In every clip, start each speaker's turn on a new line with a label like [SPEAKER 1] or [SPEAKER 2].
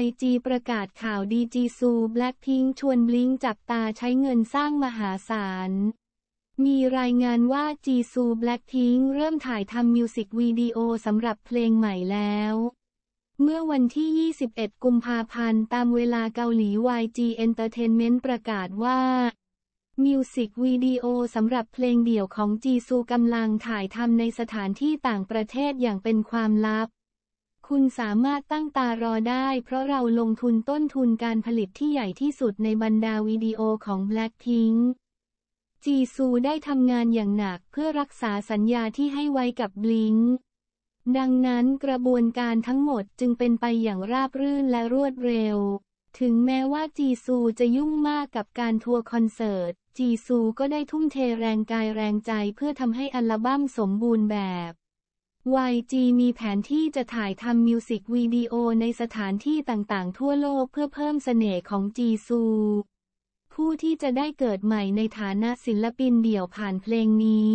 [SPEAKER 1] YG ประกาศข่าวดีจีซูแบล็คพิงชวนบลิงจับตาใช้เงินสร้างมหาศาลมีรายงานว่าจีซูแบล็คพิงเริ่มถ่ายทำมิวสิกวิดีโอสำหรับเพลงใหม่แล้ว เมื่อวันที่ 21 กุมภาพันธ์ตามเวลาเกาหลี YG Entertainment ประกาศว่ามิวสิกวิดีโอสำหรับเพลงเดี่ยวของจีซูกำลังถ่ายทำในสถานที่ต่างประเทศอย่างเป็นความลับคุณสามารถตั้งตารอได้ เพราะเราลงทุนต้นทุนการผลิตที่ใหญ่ที่สุดในบรรดาวิดีโอของ Blackpink จีซูได้ทำงานอย่างหนักเพื่อรักษาสัญญาที่ให้ไว้กับบลิงดังนั้นกระบวนการทั้งหมดจึงเป็นไปอย่างราบรื่นและรวดเร็ว ถึงแม้ว่าจีซูจะยุ่งมากกับการทัวร์คอนเสิร์ต จีซูก็ได้ทุ่มเทแรงกายแรงใจเพื่อทำให้อัลบั้มสมบูรณ์แบบ YG มีแผนที่จะถ่ายทำมิวสิกวิดีโอในสถานที่ต่างๆ ทั่วโลกเพื่อเพิ่มเสน่ห์ของจีซูผู้ที่จะได้เกิดใหม่ในฐานะศิลปินเดี่ยวผ่านเพลงนี้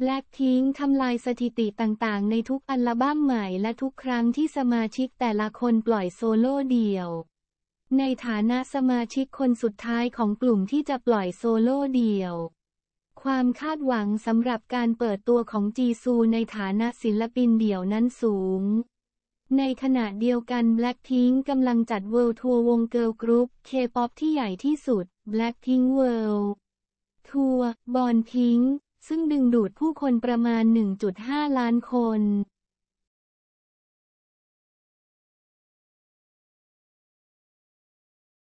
[SPEAKER 1] Blackpink ทำลายสถิติต่าง ๆ ในทุกอัลบั้มใหม่และทุกครั้งที่สมาชิกแต่ละคนปล่อยโซโล่เดี่ยว ในฐานะสมาชิกคนสุดท้ายของกลุ่มที่จะปล่อยโซโล่เดี่ยวความคาดหวังสำหรับการเปิดตัวของจีซูในฐานะศิลปินเดี่ยวนั้นสูง ในขณะเดียวกัน Blackpink กำลังจัดเวิลด์ทัวร์วงเกิร์ลกรุ๊ปเคป๊อปที่ใหญ่ที่สุด Blackpink World ทัวร์บอนพิงซึ่งดึงดูดผู้คนประมาณ 1.5 ล้านคน